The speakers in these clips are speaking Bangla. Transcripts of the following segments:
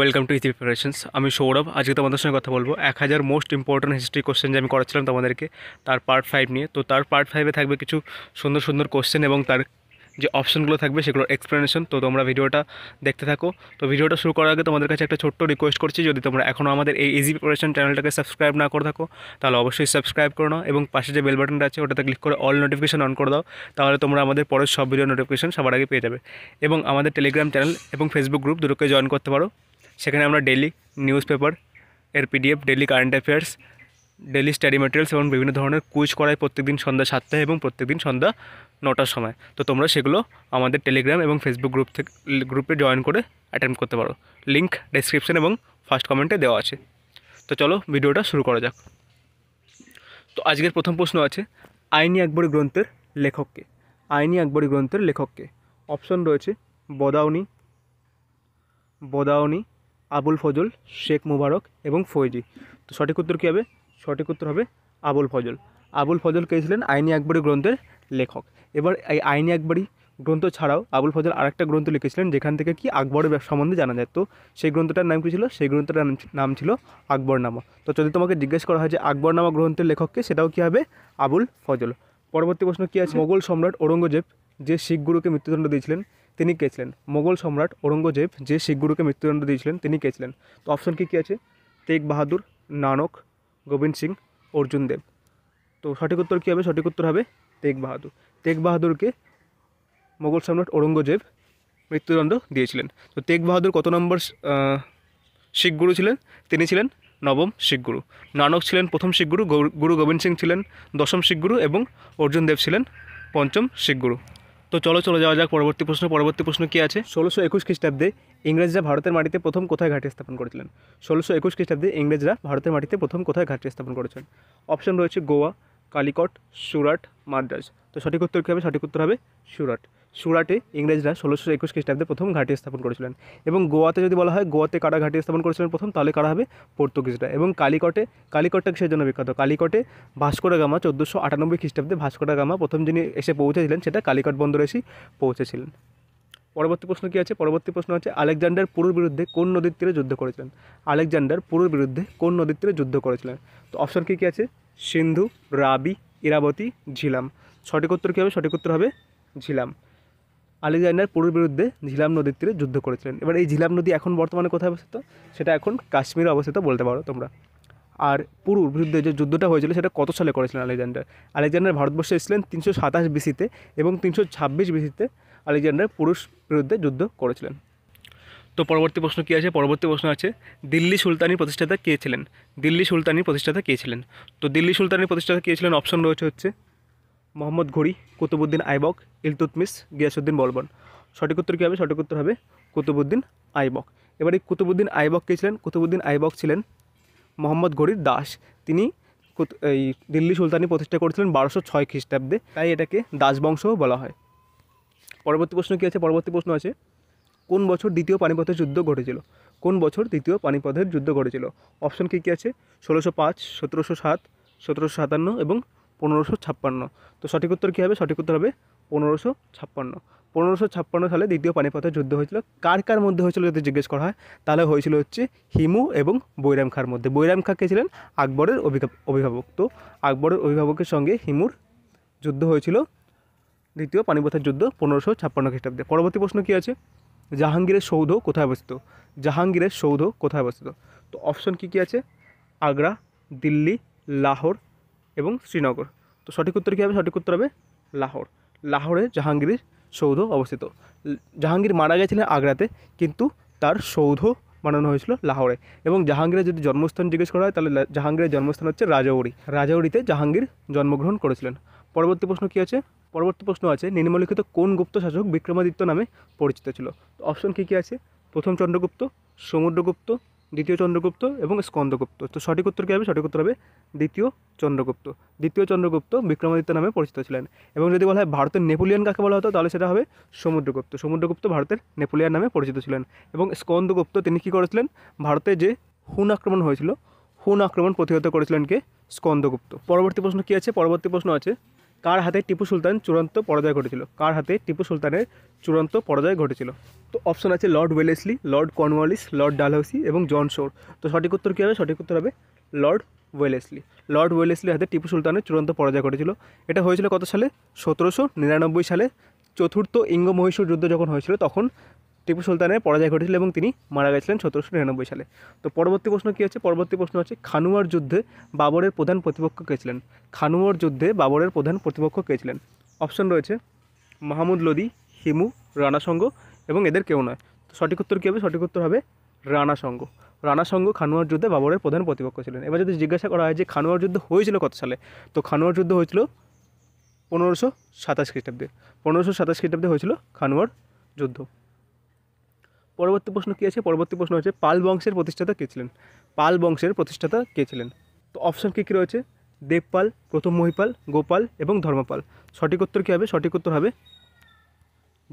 ওয়েলকাম টু ইথি প্রিপারেশনস আমি সৌরভ আজকে তোমাদের সঙ্গে কথা বলবো এক হাজার মোস্ট ইম্পর্টেন্ট হিস্ট্রি কোশ্চেন যে আমি করেছিলাম তোমাদেরকে তার পার্ট ফাইভ নিয়ে তো তার পার্ট ফাইভে থাকবে কিছু সুন্দর সুন্দর কোশ্চেন এবং তার যে অপশনগুলো থাকবে সেগুলোর এক্সপ্লেনেশন তো তোমরা ভিডিওটা দেখতে থাকো তো ভিডিওটা শুরু করার আগে তোমাদের কাছে একটা ছোট্ট রিকোয়েস্ট করছি যদি তোমরা এখনও আমাদের এই ইজি প্রিপারেশন চ্যানেলটাকে সাবস্ক্রাইব না করে থাকো তাহলে অবশ্যই সাবস্ক্রাইব করো না এবং পাশে যে বেল বাটনটা আছে ওটাতে ক্লিক করে অল নোটিফিকেশন অন করে দাও তাহলে তোমরা আমাদের পরের সব ভিডিও নোটিফিকেশন সবার আগে পেয়ে যাবে এবং আমাদের টেলিগ্রাম চ্যানেল এবং ফেসবুক গ্রুপ দুটোকে জয়েন করতে পারো সেখানে আমরা ডেলি নিউজ পেপার এর PDF daily current affairs daily study materials এবং বিভিন্ন ধরনের কুইজ করায় প্রত্যেকদিন সন্ধ্যা সাতটায় এবং প্রত্যেকদিন সন্ধ্যা নটার সময় তো তোমরা সেগুলো আমাদের টেলিগ্রাম এবং ফেসবুক গ্রুপ থেকে গ্রুপে জয়েন করে অ্যাটেন্ড করতে পারো লিঙ্ক ডেসক্রিপশন এবং ফার্স্ট কমেন্টে দেওয়া আছে তো চলো ভিডিওটা শুরু করা যাক তো আজকের প্রথম প্রশ্ন আছে আইনি আকবরী গ্রন্থের লেখককে আইনি আকবরী গ্রন্থের লেখককে অপশন রয়েছে বদাউনি বদাউনি আবুল ফজল শেখ মুবারক এবং ফৈজি তো সঠিক উত্তর কী হবে সঠিক উত্তর হবে আবুল ফজল আবুল ফজল কে ছিলেন আইনি একবারি গ্রন্থের লেখক এবার এই আইনি একবারি গ্রন্থ ছাড়াও আবুল ফজল আরেকটা গ্রন্থ লিখেছিলেন যেখান থেকে কি আকবরের সম্বন্ধে জানা যায় তো সেই গ্রন্থটার নাম কী ছিল সেই গ্রন্থটার নাম ছিল আকবরনামা তো যদি তোমাকে জিজ্ঞেস করা হয় যে আকবরনামা গ্রন্থের লেখককে সেটাও কী হবে আবুল ফজল পরবর্তী প্রশ্ন কী আছে মোগল সম্রাট ঔরঙ্গজেব যে শিখ গুরুকে মৃত্যুদণ্ড দিয়েছিলেন তিনি কে ছিলেন মোগল সম্রাট ঔরঙ্গজেব যে শিখ গুরুকে মৃত্যুদণ্ড দিয়েছিলেন তিনি কে ছিলেন তো অপশন কী কী আছে তেগ বাহাদুর নানক গোবিন্দ সিং অর্জুন দেব তো সঠিক উত্তর কী হবে সঠিক উত্তর হবে তেগ বাহাদুর তেগ বাহাদুরকে মোগল সম্রাট ঔরঙ্গজেব মৃত্যুদণ্ড দিয়েছিলেন তো তেগ বাহাদুর কত নম্বর শিখ গুরু ছিলেন তিনি ছিলেন নবম শিখগুরু নানক ছিলেন প্রথম শিখগুরু গুরু গুরু গোবিন্দ সিং ছিলেন দশম শিখ গুরু এবং অর্জুন দেব ছিলেন পঞ্চম শিখ গুরু তো চলো চলে যাওয়া যাক পরবর্তী প্রশ্ন পরবর্তী প্রশ্ন কী আছে ষোলোশো একুশ খ্রিস্টাব্দে ইংরেজরা ভারতের মাটিতে প্রথম কোথায় ঘাটি স্থাপন করেছিলেন ষোলোশো একুশ খ্রিস্টাব্দে ইংরেজরা ভারতের মাটিতে প্রথম কোথায় ঘাটি স্থাপন করেছেন অপশন রয়েছে গোয়া কালিকট সুরাট মাদ্রাজ তো সঠিক উত্তর কী হবে সঠিক উত্তর হবে সুরাট সুরাটে ইংরেজরা ষোলোশো একুশ খ্রিস্টাব্দে প্রথম ঘাঁটি স্থাপন করেছিলেন এবং গোয়াতে যদি বলা হয় গোয়াতে কারা ঘাঁটি স্থাপন করেছিলেন প্রথম তাহলে কারা হবে পর্তুগিজরা এবং কালিকটে কালিকটটা সেই জন্য বিখ্যাত কালিকটে ভাস্করা গামা চোদ্দোশো আটানব্বই খ্রিস্টাব্দে ভাস্করা গামা প্রথম যিনি এসে পৌঁছেছিলেন সেটা কালিকট বন্দরে এসেই পৌঁছেছিলেন পরবর্তী প্রশ্ন কী আছে পরবর্তী প্রশ্ন হচ্ছে আলেকজান্ডার পুরুর বিরুদ্ধে কোন নদীর তীরে যুদ্ধ করেছিলেন আলেকজান্ডার পুরুর বিরুদ্ধে কোন নদীর তীরে যুদ্ধ করেছিলেন তো অপশন কী কী আছে সিন্ধু রাবি ইরাবতী ঝিলাম সঠিক উত্তর কী হবে সঠিক উত্তর হবে ঝিলাম আলেকজান্ডার পুরুর বিরুদ্ধে ঝিলাম নদীর তীরে যুদ্ধ করেছিলেন এবার এই ঝিলাম নদী এখন বর্তমানে কোথায় অবস্থিত সেটা এখন কাশ্মীরে অবস্থিত বলতে পারো তোমরা আর পুরুর বিরুদ্ধে যে যুদ্ধটা হয়েছিল সেটা কত সালে করেছিলেন আলেকজান্ডার আলেকজান্ডার ভারতবর্ষে এসেছিলেন তিনশো সাতাশ বিসিতে এবং তিনশো ছাব্বিশ বিসিতে আলেকজান্ডার পুরুষ বিরুদ্ধে যুদ্ধ করেছিলেন তো পরবর্তী প্রশ্ন কী আছে পরবর্তী প্রশ্ন আছে দিল্লি সুলতানির প্রতিষ্ঠাতা কে ছিলেন দিল্লি সুলতানির প্রতিষ্ঠাতা কে ছিলেন তো দিল্লি সুলতানির প্রতিষ্ঠাতা কে ছিলেন অপশন রয়েছে হচ্ছে মোহাম্মদ ঘড়ি কুতুবুদ্দিন আইবক ইলতুতমিস গিয়াসুদ্দিন বলবন সঠিক উত্তর কী হবে সঠিক উত্তর হবে কুতুবুদ্দিন আইবক এবার এই কুতুবুদ্দিন আইবক কে ছিলেন কুতুবুদ্দিন আইবক ছিলেন মোহাম্মদ ঘড়ির দাস তিনি এই দিল্লি সুলতানি প্রতিষ্ঠা করেছিলেন বারোশো ছয় খ্রিস্টাব্দে তাই এটাকে দাস বংশও বলা হয় পরবর্তী প্রশ্ন কী আছে পরবর্তী প্রশ্ন আছে কোন বছর দ্বিতীয় পানিপথের যুদ্ধ ঘটেছিল কোন বছর দ্বিতীয় পানিপথের যুদ্ধ ঘটেছিল অপশন কী কী আছে ষোলোশো পাঁচ সতেরোশো সাত সতেরোশো সাতান্ন এবং পনেরোশো ছাপ্পান্ন তো সঠিক উত্তর কী হবে সঠিক উত্তর হবে পনেরোশো ছাপ্পান্ন পনেরোশো ছাপ্পান্ন সালে দ্বিতীয় পানিপথের যুদ্ধ হয়েছিল কার কার মধ্যে হয়েছিল যদি জিজ্ঞেস করা হয় তাহলে হয়েছিল হচ্ছে হিমু এবং বৈরাম খাঁর মধ্যে বৈরাম খাঁ কে ছিলেন আকবরের অভিভাবক তো আকবরের অভিভাবকের সঙ্গে হিমুর যুদ্ধ হয়েছিল দ্বিতীয় পানিপথের যুদ্ধ পনেরোশো ছাপ্পান্ন খ্রিস্টাব্দে পরবর্তী প্রশ্ন কী আছে জাহাঙ্গীরের সৌধ কোথায় অবস্থিত জাহাঙ্গীরের সৌধ কোথায় অবস্থিত তো অপশন কী কী আছে আগ্রা দিল্লি লাহোর এবং শ্রীনগর তো সঠিক উত্তর কী হবে সঠিক উত্তর হবে লাহোর লাহোরে জাহাঙ্গীরের সৌধ অবস্থিত জাহাঙ্গীর মারা গেছিলেন আগ্রাতে কিন্তু তার সৌধ বানানো হয়েছিল লাহোরে এবং জাহাঙ্গীরের যদি জন্মস্থান জিজ্ঞেস করা হয় তাহলে জাহাঙ্গীরের জন্মস্থান হচ্ছে রাজৌরি রাজৌরিতে জাহাঙ্গীর জন্মগ্রহণ করেছিলেন পরবর্তী প্রশ্ন কী আছে পরবর্তী প্রশ্ন আছে নিম্নলিখিত কোন গুপ্ত শাসক বিক্রমাদিত্য নামে পরিচিত ছিল অপশন কী কী আছে প্রথম চন্দ্রগুপ্ত সমুদ্রগুপ্ত দ্বিতীয় চন্দ্রগুপ্ত এবং স্কন্দগুপ্ত তো সঠিক উত্তর কী হবে সঠিক উত্তর হবে দ্বিতীয় চন্দ্রগুপ্ত দ্বিতীয় চন্দ্রগুপ্ত বিক্রমাদিত্য নামে পরিচিত ছিলেন এবং যদি বলা হয় ভারতের নেপোলিয়ান কাকে বলা হতো তাহলে সেটা হবে সমুদ্রগুপ্ত সমুদ্রগুপ্ত ভারতের নেপোলিয়ান নামে পরিচিত ছিলেন এবং স্কন্দগুপ্ত তিনি কী করেছিলেন ভারতে যে হুন আক্রমণ হয়েছিল হুন আক্রমণ প্রতিহত করেছিলেন কে স্কন্দগুপ্ত পরবর্তী প্রশ্ন কী আছে পরবর্তী প্রশ্ন আছে কার হাতে টিপু সুলতান চূড়ান্ত পরাজয় ঘটেছিল কার হাতে টিপু সুলতানের চূড়ান্ত পরাজয় ঘটেছিল তো অপশন আছে Lord Wellesley Lord Cornwallis Lord Dalhousie এবং জন শোর তো সঠিক উত্তর কী হবে সঠিক উত্তর হবে লর্ড ওয়েলেসলি লর্ড ওয়েলেসলি হাতে টিপু সুলতানের চূড়ান্ত পরাজয় ঘটেছিল এটা হয়েছিল কত সালে সতেরোশো নিরানব্বই সালে চতুর্থ ইঙ্গ মহীশ্বর যুদ্ধ যখন হয়েছিল তখন টিপু সুলতানের পরাজয় ঘটেছিল এবং তিনি মারা গেছিলেন সতেরোশো নিরানব্বই সালে তো পরবর্তী প্রশ্ন কী হচ্ছে পরবর্তী প্রশ্ন হচ্ছে খানুয়ার যুদ্ধে বাবরের প্রধান প্রতিপক্ষ কে ছিলেন খানুয়ার যুদ্ধে বাবরের প্রধান প্রতিপক্ষ কে ছিলেন অপশন রয়েছে মাহমুদ লোদি হিমু রানা সংঘ এবং এদের কেউ নয় তো সঠিক উত্তর কী হবে সঠিক উত্তর হবে রানা সংঘ রানা সংঘ খানুয়ার যুদ্ধে বাবরের প্রধান প্রতিপক্ষ ছিলেন এবার যদি জিজ্ঞাসা করা হয় যে খানুয়ার যুদ্ধ হয়েছিল কত সালে তো খানুয়ার যুদ্ধ হয়েছিল পনেরোশো সাতাশ খ্রিস্টাব্দে পনেরোশো সাতাশ খ্রিস্টাব্দে হয়েছিল খানুয়ার যুদ্ধ পরবর্তী প্রশ্ন কী আছে পরবর্তী প্রশ্ন হচ্ছে পাল বংশের প্রতিষ্ঠাতা কে ছিলেন পাল বংশের প্রতিষ্ঠাতা কে ছিলেন তো অপশন কী কী রয়েছে দেবপাল প্রথম মহিপাল গোপাল এবং ধর্মপাল সঠিক উত্তর কী হবে সঠিক উত্তর হবে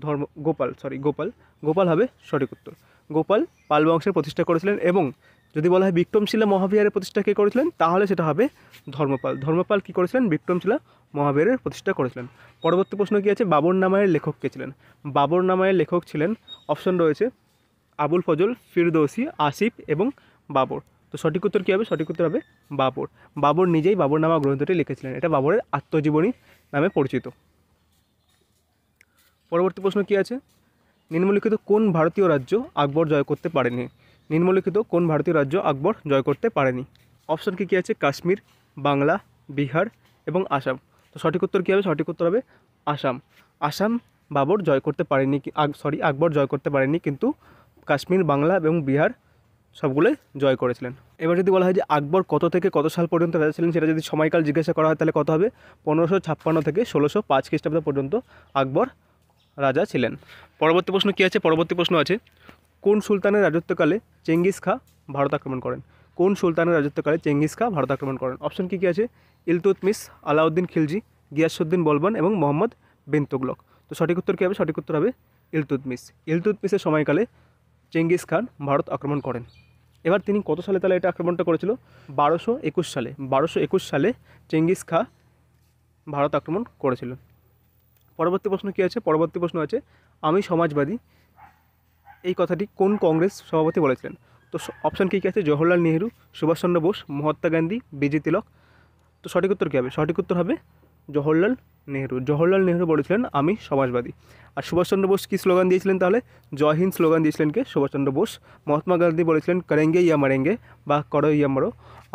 ধর্ম গোপাল সরি গোপাল গোপাল হবে সঠিক উত্তর গোপাল পাল বংশের প্রতিষ্ঠা করেছিলেন এবং যদি বলা হয় বিক্রমশিলা মহাবিহারের প্রতিষ্ঠা কে করেছিলেন তাহলে সেটা হবে ধর্মপাল ধর্মপাল কী করেছিলেন বিক্রমশিলা মহাবিহারের প্রতিষ্ঠা করেছিলেন পরবর্তী প্রশ্ন কী আছে বাবর নামায়ের লেখক কে ছিলেন বাবর নামায়ের লেখক ছিলেন অপশন রয়েছে আবুল ফজল ফিরদৌসি আসিফ এবং বাবর তো সঠিক উত্তর কী হবে সঠিক উত্তর হবে বাবর বাবর নিজেই বাবর নামা গ্রন্থটি লিখেছিলেন এটা বাবরের আত্মজীবনী নামে পরিচিত পরবর্তী প্রশ্ন কী আছে নিম্নলিখিত কোন ভারতীয় রাজ্য আকবর জয় করতে পারেনি নিম্নলিখিত কোন ভারতীয় রাজ্য আকবর জয় করতে পারেনি অপশন কী কী আছে কাশ্মীর বাংলা বিহার এবং আসাম তো সঠিক উত্তর কী হবে সঠিক উত্তর হবে আসাম আসাম বাবর জয় করতে পারেনি সরি আকবর জয় করতে পারেনি কিন্তু কাশ্মীর বাংলা এবং বিহার সবগুলোই জয় করেছিলেন এবার যদি বলা হয় যে আকবর কত থেকে কত সাল পর্যন্ত রাজা ছিলেন সেটা যদি সময়কাল জিজ্ঞাসা করা হয় তাহলে কত হবে পনেরোশো ছাপ্পান্ন থেকে ষোলোশো পাঁচ খ্রিস্টাব্দ পর্যন্ত আকবর রাজা ছিলেন পরবর্তী প্রশ্ন কী আছে পরবর্তী প্রশ্ন আছে কোন সুলতানের রাজত্বকালে চেঙ্গিস খা ভারত আক্রমণ করেন কোন সুলতানের রাজত্বকালে চেঙ্গিস খা ভারত আক্রমণ করেন অপশন কী কী আছে ইলতুতমিস আলাউদ্দিন খিলজি গিয়াসুদ্দিন বলবান এবং মোহাম্মদ বিন তুগলক তো সঠিক উত্তর কী হবে সঠিক উত্তর হবে ইলতুতমিস ইলতুতমিসের সময়কালে চেঙ্গিস খান ভারত আক্রমণ করেন এবার তিনি কত সালে তাহলে এটা আক্রমণটা করেছিল বারোশো একুশ সালে বারোশো একুশ সালে চেঙ্গিস খা ভারত আক্রমণ করেছিল পরবর্তী প্রশ্ন কী আছে পরবর্তী প্রশ্ন আছে আমি সমাজবাদী এই কথাটি কোন কংগ্রেস সভাপতি বলেছিলেন তো অপশান কী কী আছে জওহরলাল নেহরু সুভাষচন্দ্র বোস মহাত্মা গান্ধী বিজি তিলক তো সঠিক উত্তর কী হবে সঠিক উত্তর হবে জওহরলাল নেহরু জওহরলাল নেহরু বলেছিলেন আমি সমাজবাদী আর সুভাষচন্দ্র বোস কী স্লোগান দিয়েছিলেন তাহলে জয় হিন্দ স্লোগান দিয়েছিলেন কে সুভাষচন্দ্র বোস মহাত্মা গান্ধী বলেছিলেন করেঙ্গে ইয়া মারেঙ্গে বা করো ইয়া মারো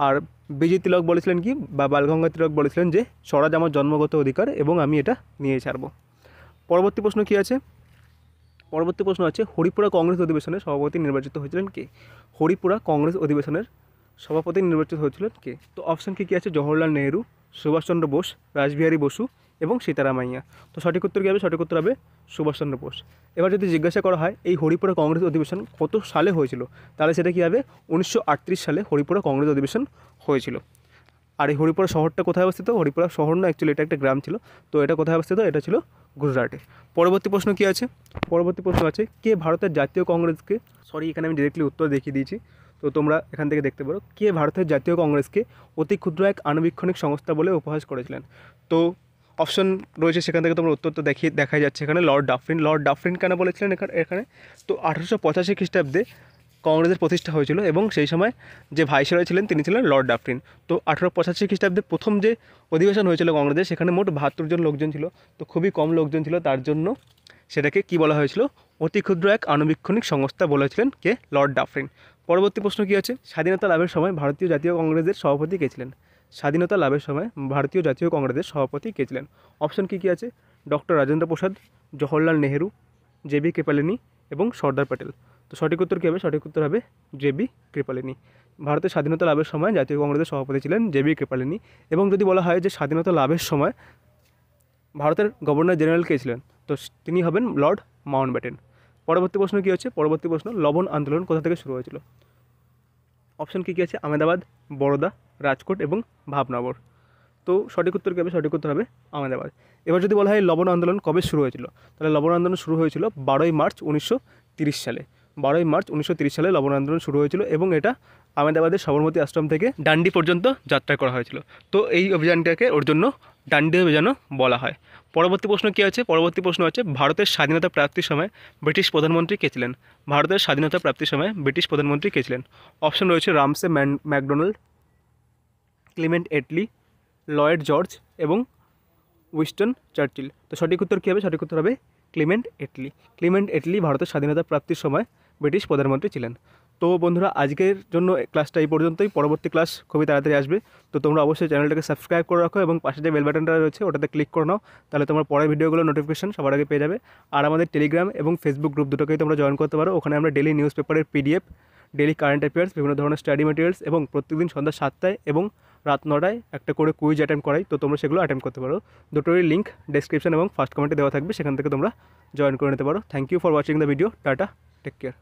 আর বিজয় তিলক বলেছিলেন কি বা বালগঙ্গা তিলক বলেছিলেন যে স্বরাজ আমার জন্মগত অধিকার এবং আমি এটা নিয়ে ছাড়ব পরবর্তী প্রশ্ন কী আছে পরবর্তী প্রশ্ন আছে হরিপুরা কংগ্রেস অধিবেশনে সভাপতি নির্বাচিত হয়েছিলেন কে হরিপুরা কংগ্রেস অধিবেশনের সভাপতি নির্বাচিত হয়েছিলেন কে তো অপশান কী কী আছে জওহরলাল নেহরু সুভাষচন্দ্র বোস রাসবিহারী বসু এবং সীতারামাইয়া তো সঠিক উত্তর কী হবে সঠিক উত্তর হবে সুভাষচন্দ্র বোস এবার যদি জিজ্ঞাসা করা হয় এই হরিপুরা কংগ্রেস অধিবেশন কত সালে হয়েছিল তাহলে সেটা কী হবে উনিশশো সালে হরিপুরা কংগ্রেস অধিবেশন হয়েছিল আর এই হরিপুরা শহরটা কোথায় অবস্থিত হরিপুরা শহর না অ্যাকচুয়ালি এটা একটা গ্রাম ছিল তো এটা কোথায় অবস্থিত এটা ছিল গুজরাটে পরবর্তী প্রশ্ন কী আছে পরবর্তী প্রশ্ন আছে কে ভারতের জাতীয় কংগ্রেসকে সরি এখানে আমি ডিরেক্টলি উত্তর দেখিয়ে দিয়েছি তো তোমরা এখান থেকে দেখতে পারো কে ভারতের জাতীয় কংগ্রেসকে অতি ক্ষুদ্র এক আণুবীক্ষণিক সংস্থা বলে উপহাস করেছিলেন তো অপশন রয়েছে সেখান থেকে তোমরা উত্তর তো দেখিয়ে দেখা যাচ্ছে এখানে লর্ড ডাফরিন লর্ড ডাফরিন কেন বলেছিলেন এখানে এখানে তো আঠারোশো পঁচাশি খ্রিস্টাব্দে কংগ্রেসের প্রতিষ্ঠা হয়েছিল এবং সেই সময় যে ভাইসরয় ছিলেন তিনি ছিলেন লর্ড ডাফরিন তো আঠারো পঁচাশি খ্রিস্টাব্দে প্রথম যে অধিবেশন হয়েছিল কংগ্রেসের সেখানে মোট বাহাত্তর জন লোকজন ছিল তো খুবই কম লোকজন ছিল তার জন্য সেটাকে কি বলা হয়েছিল অতি ক্ষুদ্র এক আণুবীক্ষণিক সংস্থা বলেছিলেন কে লর্ড ডাফরিন পরবর্তী প্রশ্ন কী আছে স্বাধীনতা লাভের সময় ভারতীয় জাতীয় কংগ্রেসের সভাপতি কে ছিলেন স্বাধীনতা লাভের সময় ভারতীয় জাতীয় কংগ্রেসের সভাপতি কে ছিলেন অপশন কী কী আছে doctor Rajendra Prasad Jawaharlal Nehru J B Kripalani এবং সর্দার প্যাটেল তো সঠিক উত্তর কী হবে সঠিক উত্তর হবে জে বি কৃপালিনী ভারতের স্বাধীনতা লাভের সময় জাতীয় কংগ্রেসের সভাপতি ছিলেন জে বি কৃপালিনী এবং যদি বলা হয় যে স্বাধীনতা লাভের সময় ভারতের গভর্নর জেনারেল কে ছিলেন তো তিনি হবেন লর্ড মাউন্ট ব্যাটেন পরবর্তী প্রশ্ন কী হচ্ছে পরবর্তী প্রশ্ন লবণ আন্দোলন কোথা থেকে শুরু হয়েছিল অপশন কী কী আছে আহমেদাবাদ বড়দা রাজকোট এবং ভাবনগর তো সঠিক উত্তর কী হবে সঠিক উত্তর হবে আহমেদাবাদ এবার যদি বলা হয় লবণ আন্দোলন কবে শুরু হয়েছিল তাহলে লবণ আন্দোলন শুরু হয়েছিল বারোই মার্চ উনিশশো সালে বারোই মার্চ উনিশশো সালে লবণ আন্দোলন শুরু হয়েছিল এবং এটা আহমেদাবাদের সবরমতী আশ্রম থেকে ডান্ডি পর্যন্ত যাত্রা করা হয়েছিল তো এই অভিযানটাকে ওর জন্য ডান্ডিওবে যেন বলা হয় পরবর্তী প্রশ্ন কী আছে পরবর্তী প্রশ্ন হচ্ছে ভারতের স্বাধীনতা প্রাপ্তির সময় ব্রিটিশ প্রধানমন্ত্রী কে ছিলেন ভারতের স্বাধীনতা প্রাপ্তির সময় ব্রিটিশ প্রধানমন্ত্রী কে ছিলেন অপশন রয়েছে Ramsay MacDonald Clement Attlee Lloyd George এবং উইস্টন চার্চিল তো সঠিক উত্তর কী হবে সঠিক উত্তর হবে ক্লিমেন্ট এটলি ক্লিমেন্ট এটলি ভারতের স্বাধীনতা প্রাপ্তির সময় ব্রিটিশ প্রধানমন্ত্রী ছিলেন তো বন্ধুরা আজকের জন্য ক্লাসটা এই পর্যন্তই পরবর্তী ক্লাস খুবই তাড়াতাড়ি আসবে তো তোমরা অবশ্যই চ্যানেলটাকে সাবস্ক্রাইব করে রাখো এবং পাশে যে বেল বাটনটা রয়েছে ওটাতে ক্লিক করে নাও তাহলে তোমার পরের ভিডিওগুলো নোটিফিকেশন সবার আগে পেয়ে যাবে আর আমাদের টেলিগ্রাম এবং ফেসবুক গ্রুপ দুটোকেই তোমরা জয়েন করতে পারো ওখানে আমরা ডেলি নিউজ পেপারের পিডিএফ ডেলি কারেন্ট অ্যাফেয়ার্স বিভিন্ন ধরনের স্টাডি ম্যাটেরিয়ালস এবং প্রত্যেকদিন সন্ধ্যা সাতটায় এবং রাত নটায় একটা করে কুইজ অ্যাটেম্প করাই তো তোমরা সেগুলো অ্যাটেম্প করতে পারো দুটোরই লিঙ্ক ডেসক্রিপশন এবং ফার্স্ট কমেন্টে দেওয়া থাকবে সেখান থেকে তোমরা জয়েন করে নিতে পারো thank you for watching the video tata take care